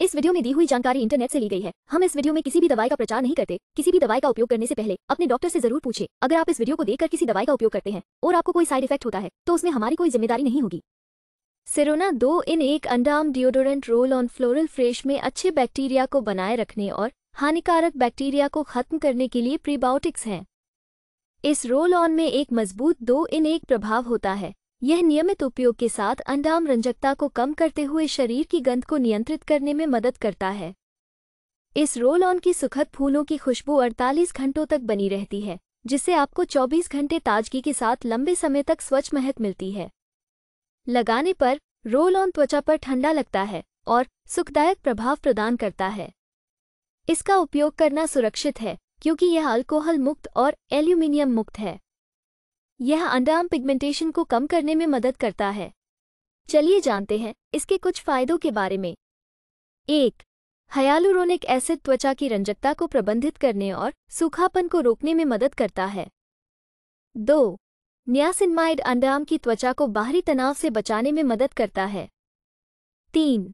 इस वीडियो में दी हुई जानकारी इंटरनेट से ली गई है हम इस वीडियो में किसी भी दवाई का प्रचार नहीं करते किसी भी दवाई का उपयोग करने से पहले अपने डॉक्टर से जरूर पूछे अगर आप इस वीडियो को देखकर किसी दवाई का उपयोग करते हैं और आपको कोई साइड इफेक्ट होता है तो उसमें हमारी कोई जिम्मेदारी नहीं होगी सिरोना दो इन एक underarm deodorant roll on floral fresh में अच्छे बैक्टीरिया को बनाए रखने और हानिकारक बैक्टीरिया को खत्म करने के लिए प्रीबायोटिक्स हैं इस रोल ऑन में एक मजबूत दो इन एक प्रभाव होता है यह नियमित उपयोग के साथ अंडाम रंजकता को कम करते हुए शरीर की गंध को नियंत्रित करने में मदद करता है इस रोल ऑन की सुखद फूलों की खुशबू 48 घंटों तक बनी रहती है जिससे आपको 24 घंटे ताजगी के साथ लंबे समय तक स्वच्छ महक मिलती है लगाने पर रोल ऑन त्वचा पर ठंडा लगता है और सुखदायक प्रभाव प्रदान करता है इसका उपयोग करना सुरक्षित है क्योंकि यह अल्कोहल मुक्त और एल्यूमिनियम मुक्त है यह अंडाम पिगमेंटेशन को कम करने में मदद करता है चलिए जानते हैं इसके कुछ फायदों के बारे में एक हयालुरोनिक एसिड त्वचा की रंजकता को प्रबंधित करने और सूखापन को रोकने में मदद करता है दो न्यासिनमाइड अंडाम की त्वचा को बाहरी तनाव से बचाने में मदद करता है तीन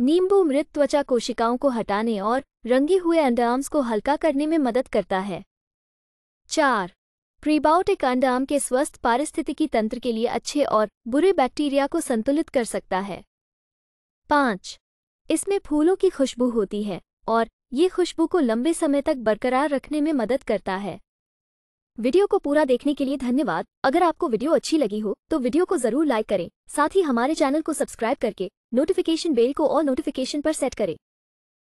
नींबू मृत त्वचा कोशिकाओं को हटाने और रंगे हुए अंडाम्स को हल्का करने में मदद करता है चार प्रीबायोटिक आम के स्वस्थ पारिस्थितिकी तंत्र के लिए अच्छे और बुरे बैक्टीरिया को संतुलित कर सकता है पाँच इसमें फूलों की खुशबू होती है और ये खुशबू को लंबे समय तक बरकरार रखने में मदद करता है वीडियो को पूरा देखने के लिए धन्यवाद अगर आपको वीडियो अच्छी लगी हो तो वीडियो को जरूर लाइक करें साथ ही हमारे चैनल को सब्सक्राइब करके नोटिफिकेशन बेल को और नोटिफिकेशन पर सेट करें